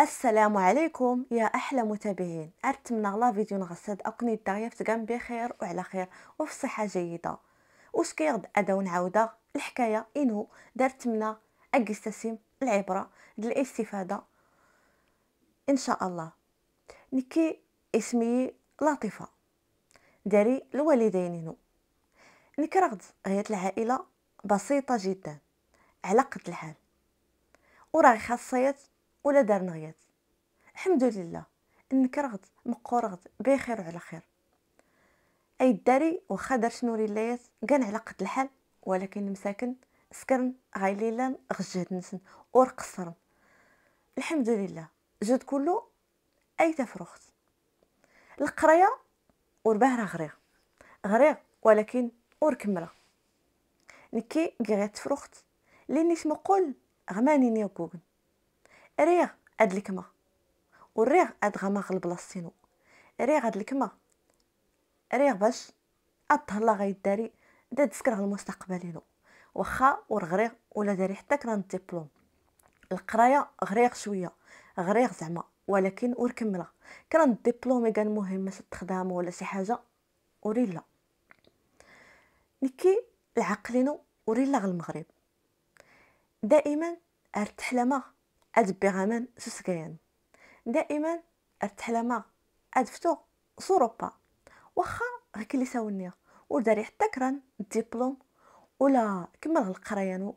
السلام عليكم يا احلى متابعين اتمنى الله فيديو نغسد اقني الداغيه تقام بخير وعلى خير وفي صحه جيده واش كيغد ادا ونعاوده الحكايه انه دارت منا اقستسم العبره للاستفاده ان شاء الله نكي اسمي لطيفه داري الوالدين نكي رغد غية العائله بسيطه جدا على قد الحال وراه خاصيات ولا دار نغيات الحمد لله انك رغض مقورغد بخير وعلى خير اي داري واخا دار شنو ريلايات كان على قد الحال ولكن المساكن سكرن غايليلان غجهد نسن ورقصرن الحمد لله جد كله اي تفرخت القرايه ورباه راه غريغ غريغ ولكن وركمله نكي كي غير تفرخت لاني شنو نقول غماني نيا كوكن ريغ هاد الكمه وريغ هاد غماغ البلاصتينو ريغ هاد الكمه ريغ باش الطهله غيداري دا تسكر على المستقبلينو واخا ورغريغ ولا داري حتى كران ديبلوم القرايه غريغ شويه غريغ زعما ولكن وركملا كران ديبلوم كان مهم ماشي تخدم ولا شي حاجه وريلا نكي العقلينو وريلا غالمغرب دائما ارتحلمه أدبغمان سسكيان دائما ارتحلما أدفتو سوروبا وخا غيك اللي ساوني وداري حتى كران الدبلوم ولا كمل القرايان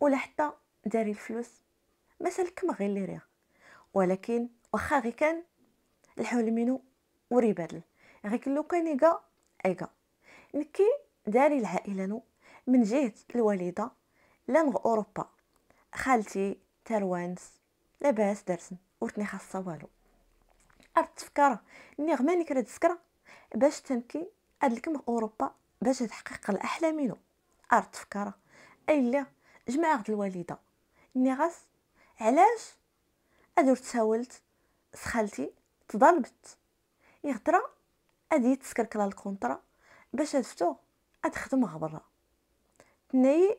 ولا حتى داري الفلوس مثلا كما غير اللي ريغ ولكن وخا غي كان الحول منو بدل غيك لو كان يقا ايقا نكي داري العائله نو من جهه الوالده لنغ اوروبا خالتي تروانس لاباس درسن ورتني خاصة والو عرفت تفكر ني غما راه تسكرا باش تنكي ادلكم اوروبا باش تحقق الاحلام عرفت تفكر اي لا جمع غد الوالده ني غاس علاش ادور تساولت سخالتي تضربت يغدرا ادي كلا الكونطرا باش فتو ادخدم غبره تني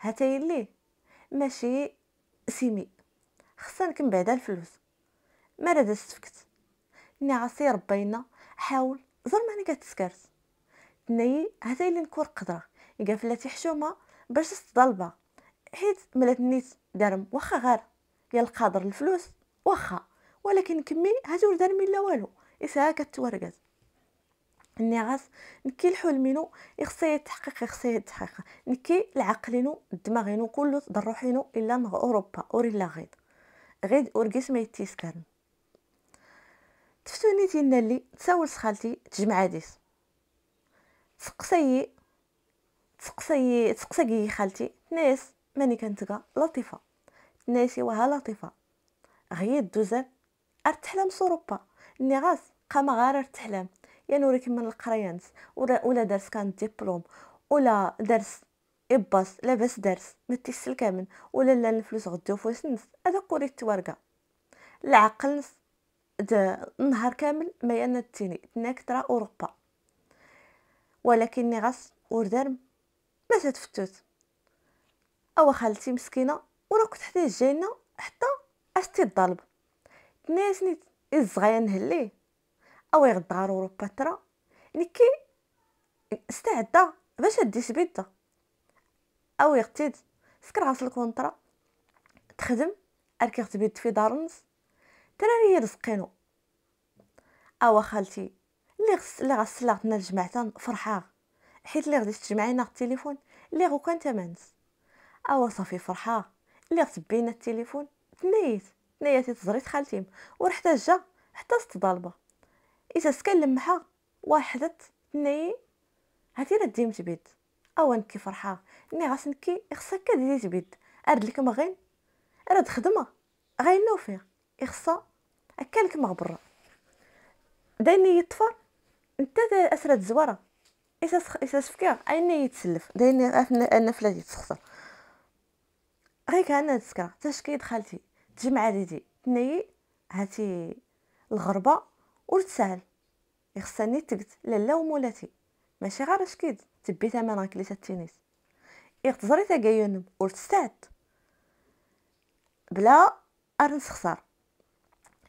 هاتاي ليه ماشي سيمي خصنا من بعدا الفلوس ما راد استفكت ني عاصي ربينا حاول زر ماني كتسكرت تنيي هذا اللي نكور قدره يقال فلاتي حشومه باش تضلبه حيت ملات نيت درهم واخا غير يا القادر الفلوس واخا ولكن كمي هاد درمي لا والو اسها كتورقز النعاس نكي الحلم نو يخصو يتحقق يخصو يتحقق نكي العقل نو الدماغ نو كله ضروح نو الا اوروبا اوري لا غيد غيد اورغيس ما يتيسكن تفتوني تينا اللي تساول سخالتي تجمع ديس تسقسي تسقسي تسقسي خالتي ناس ماني كنتقى لطيفه ناسي وها لطيفه غيد دوزان ارتحلم صوروبا النعاس قام غار ارتحلم يا نوري من القريانس ولا درس كان ديبلوم ولا درس إباس لاباس درس متيس الكامل ولا لا الفلوس غدو فوس نص هذا قوري التوارقة العقل نس نهار كامل ما يانا تيني تناك ترى أوروبا ولكني غص وردرم ما تتفتوت أو خالتي مسكينة ورا كنت حتى جاينا حتى أشتي الضرب تناسني الزغايا نهليه او يغدى اوروبا يعني كي استعدا باش هدي سبيدا او يغتيد سكر عاصل كونترا تخدم اركي غتبيد في دار النص تراني هي رزقينو اوا خالتي اللي غس اللي غسلاتنا الجمعتان فرحاغ حيت اللي غديت تجمعينا التليفون اللي غو كان تمانس اوا صافي فرحاغ اللي غتبينا التليفون تنيت تنيت تزريت خالتيم ورحت جا حتى ست ضالبه اذا سكن لمحا واحدة ني هاتي لا ديم تبيد او نكي فرحه ني غاس نكي خصك كديري تبيد ارد لك مغين أرد خدمه غين نوفيغ إخصا هكا لك مغبره دايني يطفر انت اسرة زواره اذا سخ... اذا سفكا أيني يتسلف دايني انا فلاتي تسخسر غيك كان تسكرا تشكيد خالتي تجمع ديدي تني هاتي الغربه قلت سهل يخصني تقت لالا ومولاتي ماشي غير كيد تبي ثمن كليسة التنس يغتزري قلت ورتستات بلا ارنس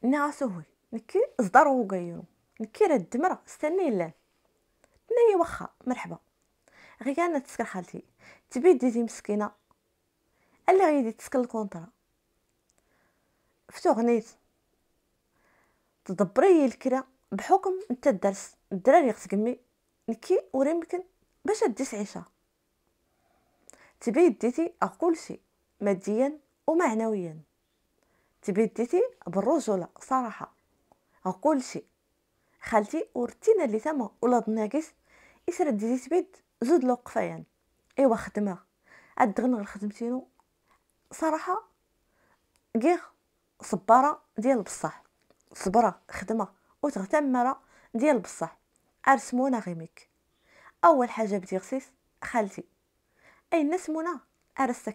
نا سهل نكي اصدر وكايون نكي راه الدمرة استني لا ناي واخا مرحبا غيانا انا تسكر خالتي تبي ديتي مسكينه الا غيدي تسكر الكونطرا فتو غنيت تدبري الكرا بحكم انت الدرس الدراري غتقمي نكي وريمكن باش ديس عيشه تبي ديتي اقول شي ماديا ومعنويا تبي ديتي بالرجوله صراحه اقول شي خالتي ورتينا اللي تما ولاد ناقص يسرد ديتي تبيد زود لو قفايان ايوا خدمه عاد غير خدمتينو صراحه غير صباره ديال بصح صبرة خدمة وتغتمرة ديال بصح عرس منى غيميك اول حاجه بدي غسيس خالتي اي الناس منى عرس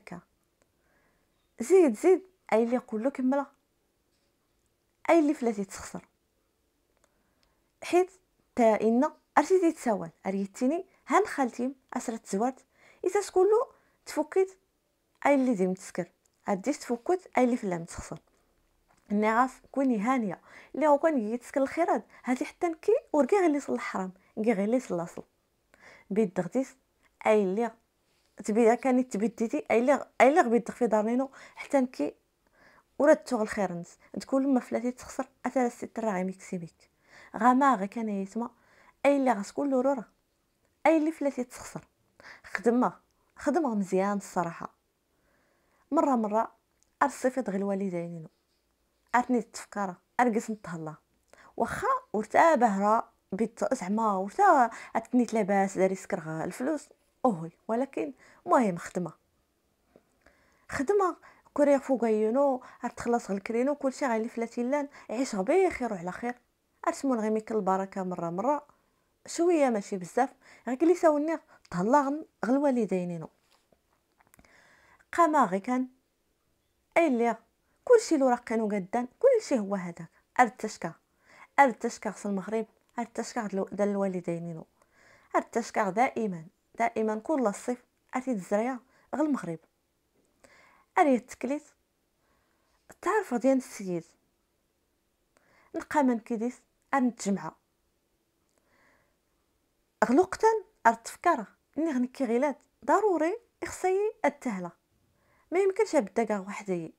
زيد زيد اي اللي يقول كمله اي اللي فلاتي تخسر حيت تا ان ارسيتي تيتساوال اريتيني هان خالتي اسرت زوارت اذا تكون تفكيت اي اللي ديم تسكر عديت تفكت اي اللي فلا متخسر نعرف كوني هانيه هو كان يتسكن الخيرات هذه حتى نكي وركي غير الحرام كي غير الاصل بيد دغديس اي اللي تبيدا كانت تبديتي اي اللي اي اللي غبيد في دارنينو حتى نكي ورا تشغل الخير نس تقول ما فلاتي تخسر اثر ستر راه ميكسيميك غا ما غا كان يتما اي اللي غتكون لورورا اي اللي فلاتي تخسر خدمه خدمه مزيان الصراحه مره مره ارصفت غير الوالدين عطني التفكره ارقص نتهلا واخا ورتا باهره بيت زعما ورتا عطني لاباس داري سكرها الفلوس اوهي ولكن المهم خدمه خدمه كوريا فوق عيونو تخلص غير كرينو كلشي غيلف لا تيلان عيش بخير وعلى خير أرسمو غير البركه مره مره شويه ماشي بزاف غير كلي ساوني تهلا غل الوالدينينو قام غي كان اي ليه كلشي لو رقانو قدان كلشي هو هذاك ارتشكا ارتشكا في المغرب ارتشكا دا الوالدينينو ارتشكا دائما دائما كل الصيف اتي الزريعه غير المغرب اري التكليف تعرفو ديال السيد نقا من كيديس نتجمعا غلوقتا ارتفكرة اني غنكي غيلاد ضروري خصي التهلة ما يمكنش ابدا كاع وحدي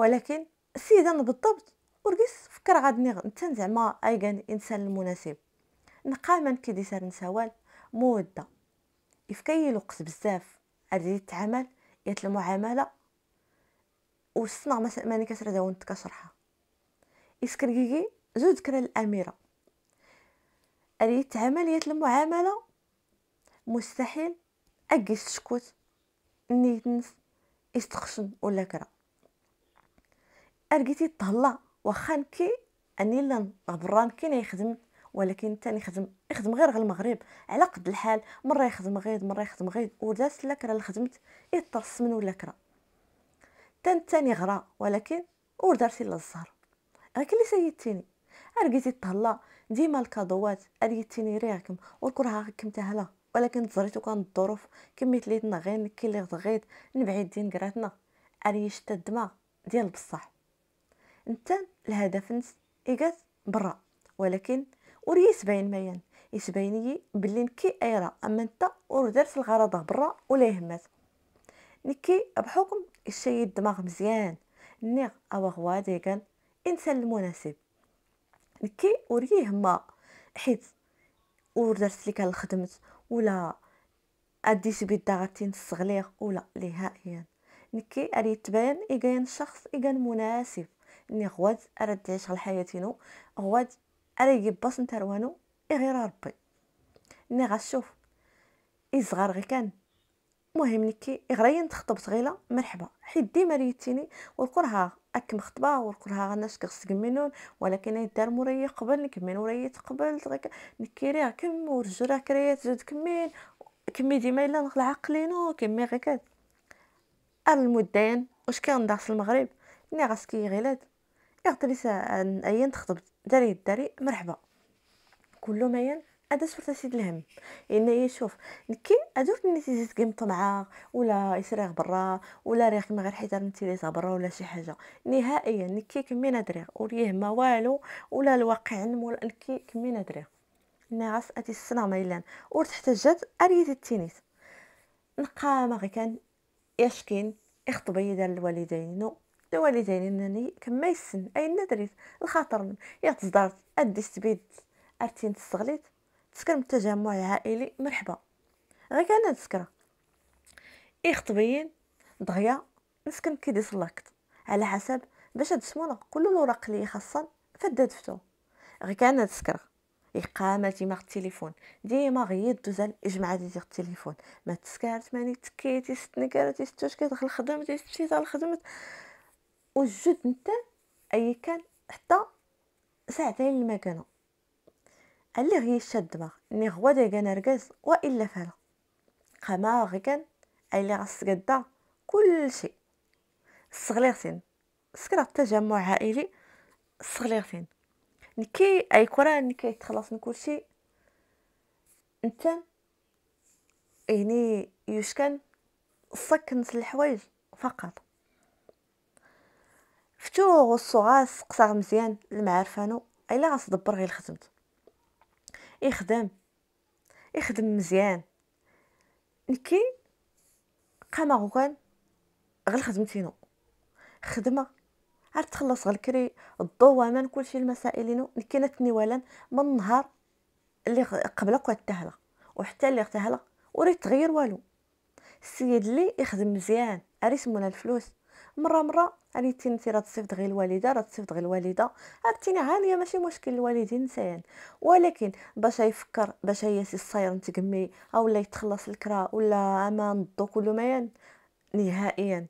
ولكن انا بالضبط ورقص فكر غادني نتا زعما كان الانسان المناسب نقاما كي سار نسوال موده يفكي الوقت بزاف هادي يتعامل يات المعامله ما ماني كسر داون تكشرحها يسكركيكي زود كرا الاميره هادي يتعامل يات المعامله مستحيل اكيس شكوت نيتنس استخشن ولا كره ارقيتي تهلا واخا نكي اني لا بران كي يخدم ولكن تاني يخدم يخدم غير غير المغرب على قد الحال مره يخدم غيد مره يخدم غيد وداس لكرا لخدمت يطرس من ولا كرا تان تاني غرا ولكن وردارتي للزهر غير اللي سيدتيني ارقيتي تهلا ديما الكادوات اريتيني ريغكم والكره غكم تهلا ولكن تزريتو كان الظروف كميت ليتنا غير نكي اللي غيد نبعد دين قراتنا اريش الدماغ ديال بصح انت الهدف نس ايغاز برا ولكن وري يسبين ميان يسبيني بلي نكي ايرا اما انت وردر في الغرضة برا ولا يهمات نكي بحكم الشي الدماغ مزيان نيغ اواغوا ديغان انسان المناسب نكي وريه ما حيت وردرت لك الخدمة ولا اديش بيدا غاتي ولا نهائيا نكي اريد تبان ايغان شخص ايغان مناسب ني غواد ارد يعيش نو غواد ارد يباس نتروانو غير ربي ني غاشوف صغار غي كان مهم نكي غريا تخطب صغيله مرحبا حيت ديما ريتيني والكرها اك مخطبه والكرها غناش منون ولكن دار مريا قبل نكمل وريت قبل نكي كم ورجو راه كريات زود كمين كمي ديما الا نغلع عقلينو كمي غي كان المدين واش كندار في المغرب ني غاسكي غيلاد اغترس ايان تخطب داري داري مرحبا كل ميان هذا صورت سيد الهم إن هي يعني شوف كي أدور الناس يزيد كيم طمعه ولا يسرق برا ولا ريخ ما غير حيت نتيليزا برا ولا شي حاجه نهائيا نكي كمين نادريغ وريه ما والو ولا الواقع نمو نكي كمين نادريغ ناعس اتي السنه ميلان ورتحتاجات اريت التنس نقا ما غير كان يشكين يخطب يدار الوالدين نو لوالديني انني كما يسن اين دريت الخاطر يا تصدرت ادي سبيد ارتين تستغليت تسكر تجمع عائلي مرحبا غير كان نسكره إيه يخطبين دغيا نسكن كي دي صلاكت على حسب باش هاد السمونا كل الوراق لي خاصا فدا دفتو غير كان تسكره إقامة ديما التليفون ديما غير دوزال إجمع ديال التليفون ما تسكرت ماني تكيتي ستنكرتي ستوش كتدخل خدمتي ستي تال خدمت والجد نتا اي كان حتى ساعتين المكانة اللي غيشا ما ني غوا كان ركاز والا فلا قما غي كان اللي غتسكدا كلشي صغليغتين سكرا تجمع عائلي صغليغتين نكي اي كرة نكي تخلص من كلشي نتا يعني يشكن سكنت الحوايج فقط فتو الصغار سقساغ مزيان المعرفانو الا غتدبر غير الخدمت يخدم يخدم مزيان نكي قام غوكان غير خدمتينو خدمه عاد تخلص غير كري الضوامان كلشي المسائلينو نكي نتني والان من النهار اللي قبل كنت تهلا وحتى اللي اغتهلا وريت تغير والو السيد اللي يخدم مزيان مولا الفلوس مره مره يعني نتي راه تصيفط غير الوالده راه تصيفط غير الوالده عرفتيني عاليه ماشي مشكل الوالدين نسيان ولكن باش يفكر باش ياسي الصاير نتقمي اولا يتخلص الكرا ولا امان الضو كل ما نهائيا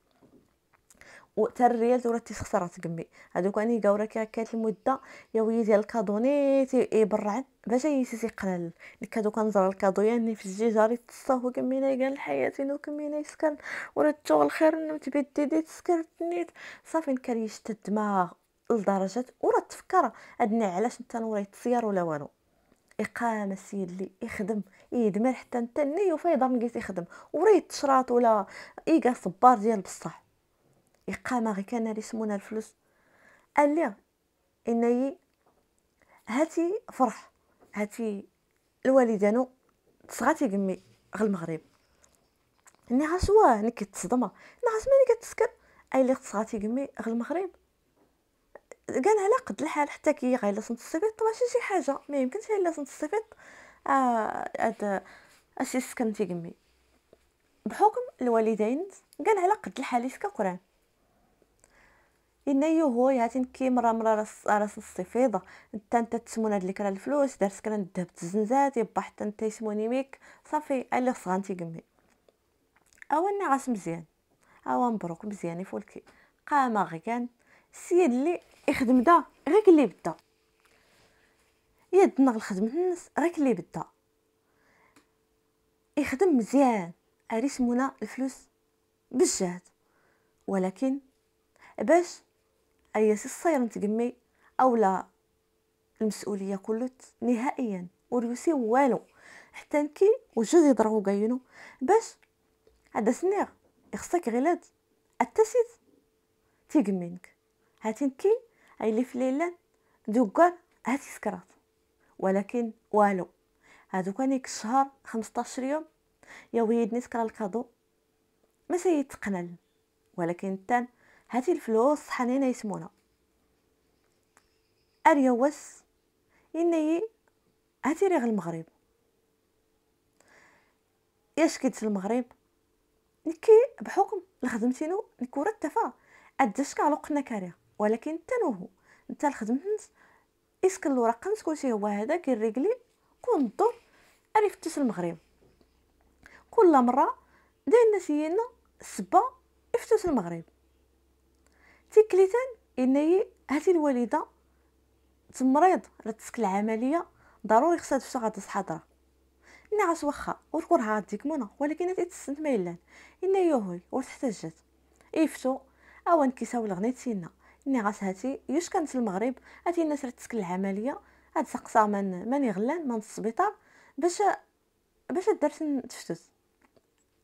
وتا الريال دورا تيخسرات قمي هادوك اني قاوره كي هكا المده يا وي ديال الكادوني تيبرع باش يسي تيقلل ديك هادوك نزرع الكادو يعني في الجيجاري تصاهو كمينا قال حياتي وكمينا يسكن ورا الشغل خير نمت بيدي دي تسكرت نيت صافي نكريش الدماغ لدرجه ورا تفكر ادني علاش نتا نوري تصير ولا والو اقامه السيد اللي يخدم يدمر حتى انت ني وفايضه مقيت يخدم وريت تشراط ولا ايكا صبار ديال بصح إقامة غي كان يسمونها الفلوس قال لي إني هاتي فرح هاتي الوالدانو تصغاتي قمي غل المغرب إني غاسوا ني كتصدمه ني غاس ملي كتسكر اي لي تصغاتي قمي غل المغرب قال على قد الحال حتى كي غير لصنت الصيفط ماشي شي حاجه ما يمكنش غير لصنت الصيفط آه، هاد آه اسيس سكنتي قمي بحكم الوالدين قال على قد الحال يسكا قران لان أيوه هو هاتين مرة راس راس الصفيضه انت انت تسمون هاد الكره الفلوس دارت كرا الذهب تزنزات يبا حتى انت يسموني ميك صافي الا قمي او اوا عاش مزيان او مبروك مزيان يفولكي قام غيان السيد اللي يخدم دا غير اللي بدا يدنا الخدمة الناس راك اللي بدا يخدم مزيان اري سمونا الفلوس بالجهد ولكن باش أياس الصير نتقمي أولا المسؤولية كلت نهائيا وريوسي والو حتى نكي وجد يضربو قاينو باش هذا سنيغ يخصك غيلاد التسيت تيقمينك هاتي نكي اللي في ليلان دوكار هاتي سكرات ولكن والو هادو كانيك الشهر 15 يوم يا ويدني سكرا الكادو ما سيتقنل ولكن تان هاتي الفلوس حنينه يسمونا أريا وس اني هاتي ريغ المغرب ياش كيت المغرب نكي بحكم لخدمتينو نكون رتفة ادشك على قنا كاريه ولكن تنوهو نتا الخدمة اسكن الورقة كلشي هو هذا كيريقلي كون الدور اريفتش المغرب كل مرة داينا سينا سبا افتوس المغرب تيكليتان اني هذه الوالده تمريض على تسك العمليه ضروري خصها تفشى غتصحى هضره نعس واخا وتكرها هاديك منى ولكن تيتسنت ما يلان ان يوهي وتحتجت ايفتو اوان كيساو الغنيت سينا اني غاس هاتي يوش كانت المغرب هاتي الناس راه تسكن العمليه هاد سقسا من من غلان من السبيطار باش باش الدرس تفتت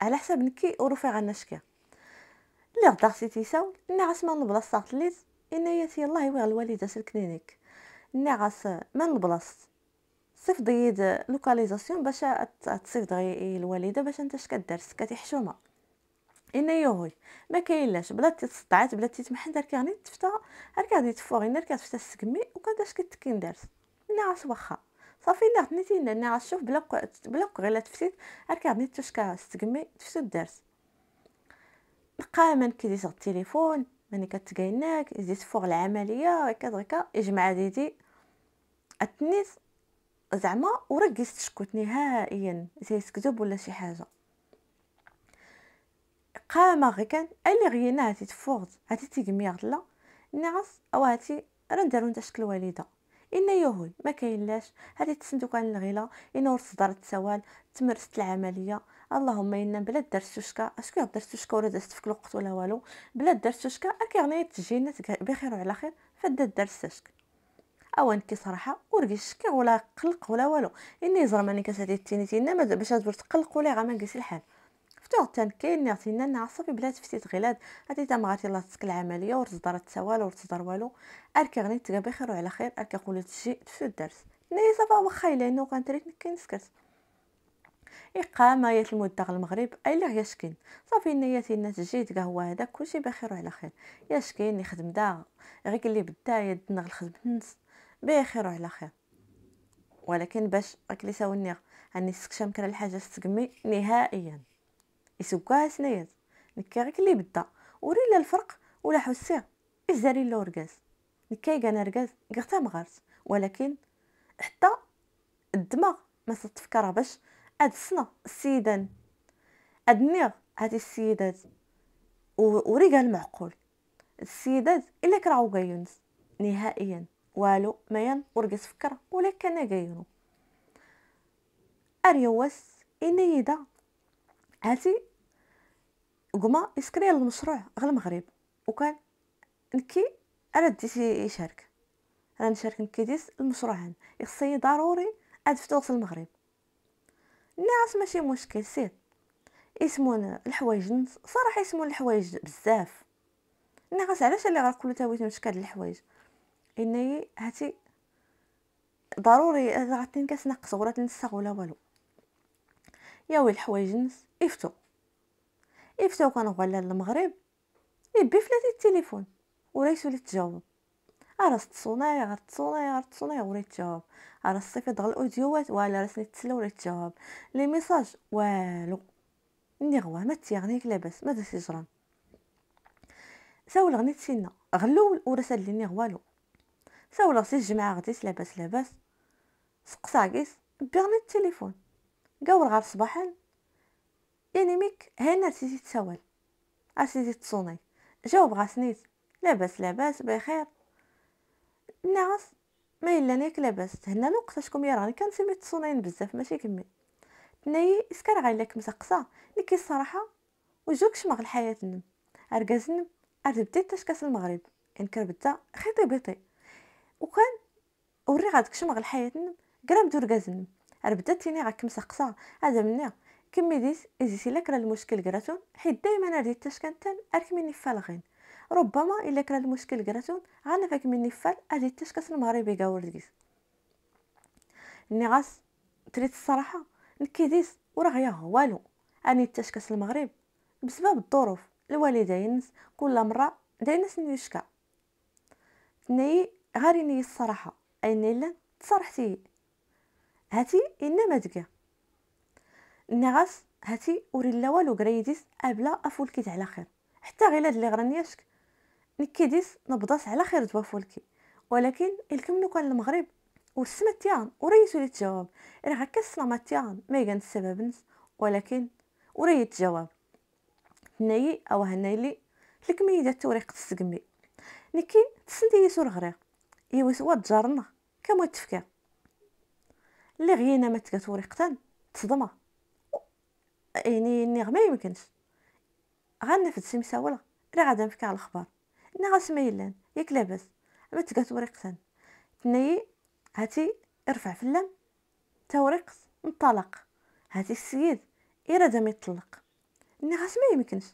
على حساب نكي ورفيع النشكيه ملي غدا خصيتي يساول النعاس ما نبلص انا اناياتي الله يويغ الوالده سلكنينيك غاس ما نبلص صيف ضيد لوكاليزاسيون باش تصيفط غي الوالده باش انت اش كدير سكاتي حشومه انا يوهي ما كاينلاش بلا تصدعات بلا تتمحن دار كاني تفتا هكا غادي تفوغي هركا تفتا السكمي وكاد اش كتكي ندارت ناعس واخا صافي ناعس نيتي ناعس شوف بلا بلا غير تفتيت هركا غادي تشكا السكمي تفتو الدارس بقى ما كيديس غ التليفون ماني كتقايناك زيد فوق العمليه هكا هكا اجمع ديدي اتنيس زعما وركز تشكت نهائيا زيت كذب ولا شي حاجه قام غي كان اللي غينا هاتي تفوغد هاتي تيجمي غدلا نعس او هاتي رندارو نتا شكل والده إن يهوي ما لاش هذه تسندوك عن إن إنه صدر التسوال تمرست العملية اللهم إن بلا درت توشكا أشكون درت توشكا ولا دازت في الوقت ولا والو بلا درت توشكا أكيغني تجينات بخير وعلى خير فدا درت توشكا اوان كي صراحه ورقي الشكا ولا قلق ولا والو اني زرماني كاس هادي التينيتي ما باش تقلق ولا غا ما الحال فتو حتى كاين لنا نعصبي بلا تفتيت غلاد هادي تا غاتي الله تسك العمليه ورزدرت التوالى ورتزدر والو اركي غني تقابي بخير وعلى خير اركي قولي تجي تفسو الدرس ني صافا واخا لانه كنتريت نكين نسكت إقامة هي المدة المغرب يا شكين صافي نية تجي جيت هو هذا كلشي بخير وعلى خير يشكين يخدم دا غير اللي بدا يدنا الخدمة نص بخير وعلى خير ولكن باش راك اللي ساوني هاني سكشام الحاجة ستقمي نهائيا يسوقها سنايات نكا لي بدا وري لا الفرق ولا حسيه الزاري لو رقاز نكاي كان رقاز غير مغارس ولكن حتى الدماغ ما تفكر باش هاد السنه السيدان هاد النيغ هاد السيدات وريقا المعقول السيدات الا كرهو غيونس نهائيا والو ين ورقص فكره ولا كان كايونو اريوس اني هاتي قما يسكري على المشروع غير المغرب وكان نكي انا ديتي يشارك انا نشارك نكي ديس المشروع هان يخصني ضروري ادفتو في المغرب الناس ماشي مشكل سير يسمون الحوايج صراحه يسمون الحوايج بزاف الناس علاش اللي كل تاويت مشكل الحوايج اني هاتي ضروري كاس نقص ولا تنسى ولا والو يا ويل نس افتو افتو كنبغى لا المغرب يبي فلاتي التليفون ولا ولي تجاوب عرس تصوناي عرس تصوناي عرس تصوناي وري تجاوب عرس الصيفط دغ الاوديوات ولا راسني تسلا وري تجاوب لي ميساج والو ني غوا ما تيغنيك لاباس ما درتي جران ساول غني تسينا غلول ورسل لي ني غوالو ساول غسي الجمعه غديت لاباس لاباس سقسا كيس بيغني التليفون قاور غار صباحا يعني ميك هنا سيتي تسول اسيتي تصوني جاوب غاسنيت لاباس لاباس بخير نعس ما الا نيك لاباس تهنا الوقت اشكم راني كان سمي تصونين بزاف ماشي كمي تنايي اسكر غايلك مسقسا لكي الصراحه وجوك شمغ الحياه نم ارقاز نم ارتبتي تشكاس المغرب انكر كربتا خيطي بيطي وكان وري غادك شمغ الحياه نم قرام دور نم بدات تيني غاكم سقسا هذا مني كمي ديس ازيتي سيلك المشكل قراتون حيت دائما انا رديت تشكنتن اركمني فالغين ربما الا كرا المشكل قراتون فاك مني فال اريد تشكس المغربي قاور ديس نغاس تريد الصراحه نكي وراه غيا والو اني التشكاس المغرب بسبب الظروف الوالدين كل مره داينس نيشكا ني غاريني ني الصراحه أي نيلا تصرحتي هاتي النماذج النغاس هاتي وريلا والو كريديس ابلا افولكيت على خير حتى غيلاد اللي غرانياشك نكيديس نبضاس على خير فولكي ولكن الكم نوكان المغرب والسما تيان وريتو لي تجاوب راه هكا السما تيان ما كان السبب نس ولكن وريت تجاوب هنايا او هناي لي دات توريق تسقمي نكي تسندي يسو الغريق يوسوا تجارنا كما تفكر اللي ما كتوري قتال تصدمة يعني النيغ ما يمكنش غنفد سي ولا لا غادا نفكا على الخبر انا غاسمايلان ياك لاباس ما كتوري قتال تناي هاتي ارفع فلان توريق انطلق هاتي السيد إرادة ما يطلق ني خاص ما يمكنش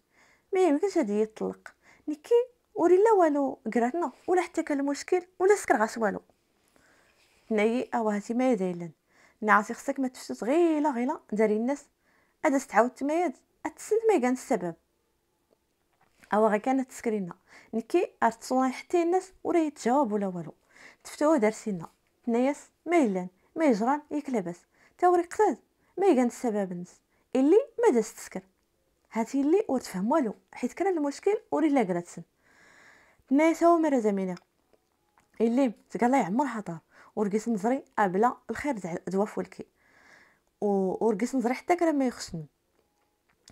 ما يمكنش هادي يطلق نكي وري لا والو قراتنا ولا حتى كان المشكل ولا سكر غاس والو هنايا اوا هاتي ما يدايلن نعرفي خصك ما تفسد غيلا غيلا داري الناس ادس ستعاود تمايد اتسند ما كان السبب او غا كانت تسكرينا نكي ارتصوان حتى الناس وراه يتجاوب ولا والو تفتوه دار سينا تناياس ما يلان ما يجران ياك لاباس تاوري وري قتاد ما كان السبب نس اللي ما داس تسكر هاتي اللي ورتفهم والو حيت كان المشكل وري لا قراتسن تناياس هو مرا زمينه اللي تقال يعمر حطار ورقيت نظري قابله الخير تاع دوا فولكي ورقيت نظري حتى كرا ما يخشني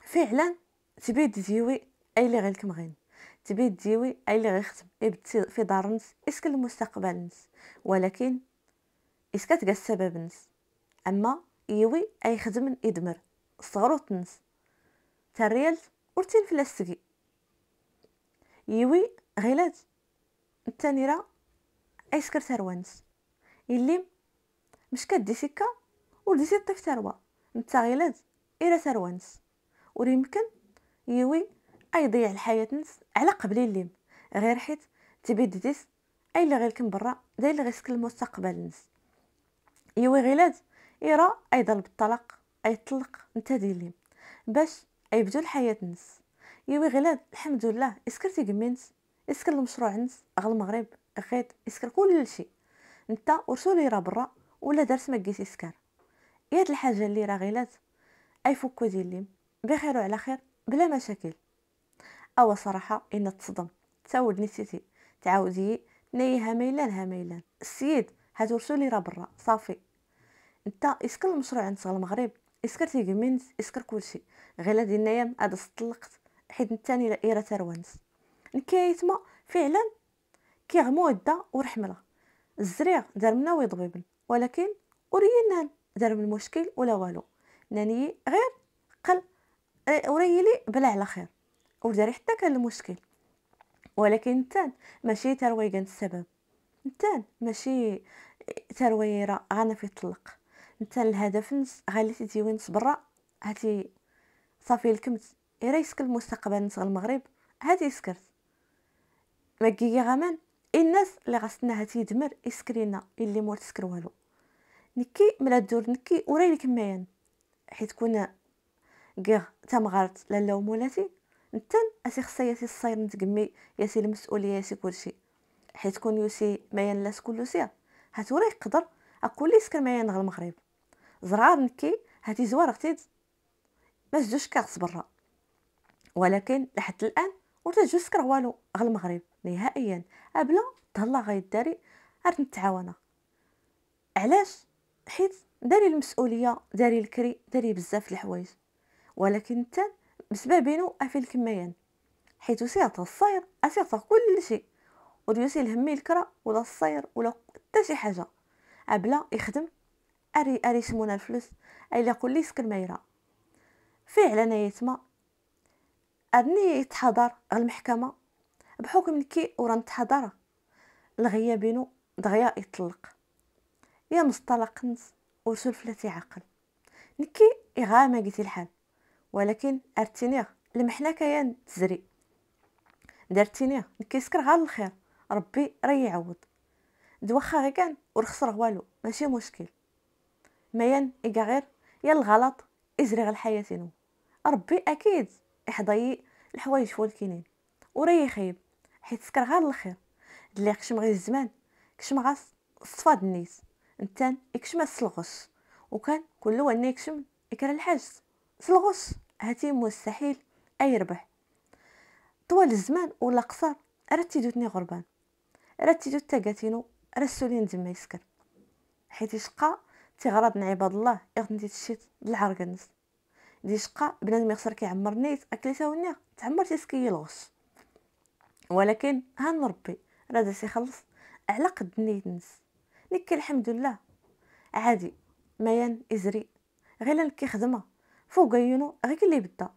فعلا تبي ديوي اي لي غير غين تبي ديوي اي لي غيختم يبتي في دار نس اسك المستقبل نس ولكن اسك تقى السبب نس اما يوي اي خدم يدمر صغروت نس تريال ورتين في السقي يوي غيلات التانيرة اسكر ثروانس اللي مش كدي سكه ولدي طيف ثروه نتاغيلات الى ثروه نس وريمكن يوي أيضيع الحياه نس على قبل الليم غير حيت تبيد ديس اي اللي غيركم برا داير اللي غيسكن المستقبل نس يوي غيلاد يرى يضرب الطلاق طلق نتا ديليم باش أيبدو الحياه نس يوي غيلاد الحمد لله اسكرتي قمينت اسكر المشروع نس غل المغرب غيط اسكر كل شيء نتا ورسولي راه برا ولا درس ما كيتي سكر يا هاد الحاجه اللي راه غيلات اي فوكو ديال بخير وعلى خير بلا مشاكل اوا صراحه ان تصدم تاود نسيتي تعاودي نيها ميلان ها ميلان السيد هاد ورسولي راه برا صافي نتا اسكر المشروع عند المغرب اسكر تيغمنت اسكر كلشي غير هاد النيام هذا طلقت حيت الثاني لا تروانس نكايت ما فعلا كيغمو هدا ورحمله الزريع دار منا ويضبيبل ولكن أرينان دار من المشكل ولا والو ناني غير قل آه، أريلي بلا على خير وداري حتى كان المشكل ولكن تان ماشي ترويقا السبب تان ماشي آه، ترويرة غانا في طلق تان الهدف نس تدي وين برا هاتي صافي الكمت إيرا يسكر المستقبل نسغ المغرب هاتي سكرت مكيكي غمان الناس اللي غسلناها تيدمر اسكرينا اللي مور تسكر والو نكي ملا دور نكي وراي لك مايان حيت كنا كيغ تمغرت لالا ومولاتي نتن اسي خصها ياسي الصاير نتقمي ياسي المسؤوليه ياسي كلشي حيت كون يوسي مايان لاس كلو سيا هات وراه يقدر اكون يسكر مايان غير المغرب زرار نكي هاتي زوار زوارغتي ما زدوش كاغس برا ولكن لحد الان ورتا جو سكر والو غير المغرب نهائيا قبل تهلا غيداري عاد نتعاونا علاش حيت داري المسؤوليه داري الكري داري بزاف الحوايج ولكن انت بسببينو افي الكميان حيت وسيط الصير اسيط كل شيء وريوسي الهمي الكرا ولا الصير ولا حتى شي حاجه ابلا يخدم اري اري شمونا الفلوس الا قول لي سكر مايرا فعلا يتما ادني يتحضر المحكمه بحكم الكي ورا حضرة الغيا بينو دغيا يطلق يا مصطلق نز ورسول فلاتي عقل نكي إغا قيتي الحال ولكن ارتينيغ المحنة كيان تزري دارتينيغ نكي سكر غال الخير ربي ري يعوض دوخا غي كان ورخص والو ماشي مشكل ميان إيكا غير يا الغلط إزري غال حياتينو ربي أكيد إحضي الحوايج فول كينين وراه يخيب حيت سكر غير الخير دلي كشم غير الزمان كشم غا صفاد النيس نتان اكشم السلغوس وكان كل ان يكشم يكره الحاجز سلغوس هاتي مستحيل اي ربح طوال الزمان ولا قصر رات دوتني غربان رات دوت تاقاتينو رسولين دم يسكر حيت يشقى تغرب من عباد الله يغنتي تشيت بالعرقنس دي شقى بنادم يخسر كيعمر نيت اكليتا ونيا تعمر تيسكي الغوص ولكن هنربي راه داسي خلص على قد نيتنس لك الحمد لله عادي ميان ازري غير نكي خدمه فوق ينو غير كلي بدا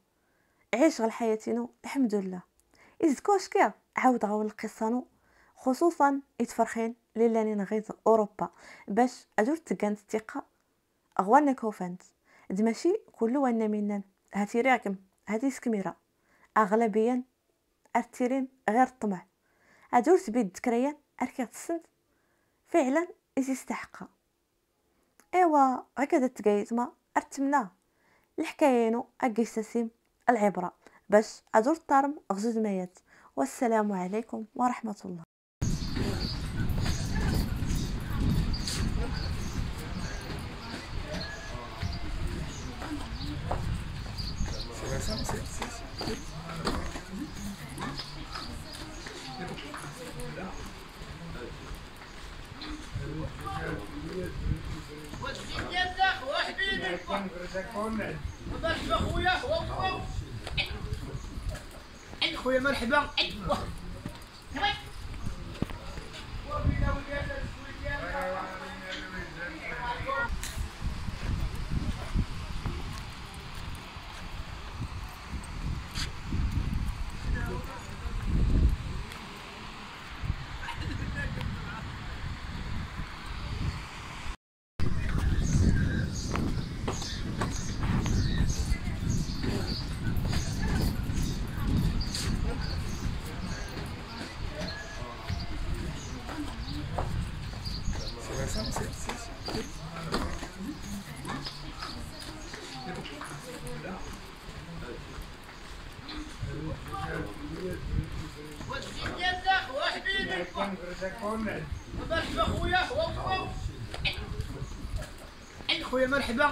عيش غل حياتينو الحمد لله إزكوش كيا عاود غاول القصانو خصوصا يتفرخين للاني نغيز اوروبا باش ادور تكانت الثقه غوانا كوفانت دماشي كلو انا منن هاتي راكم هاتي سكميره اغلبيا ارتيرين غير الطمع ادور بيد الذكريات اركي السند فعلا استحقا ايوا هكذا تقايت ما ارتمنا الحكايينو اكيستسيم العبره باش ادور الطرم غزوز ميات والسلام عليكم ورحمه الله Thank you. خويا خويا مرحبا مرحبا خويا مرحبا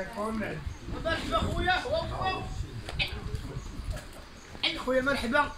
مرحبا خويا خويا مرحبا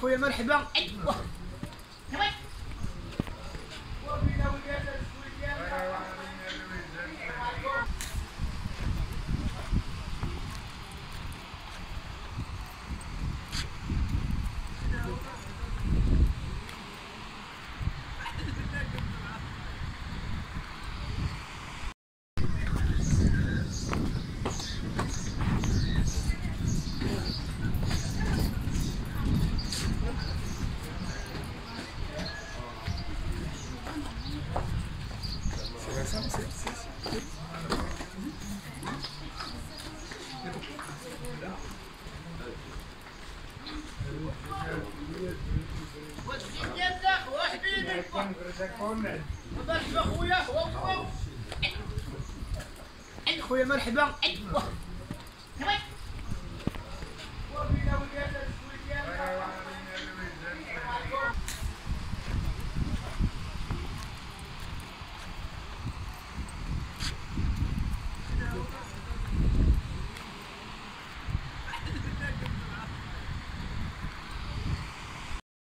خويا مرحبا خويا مرحبا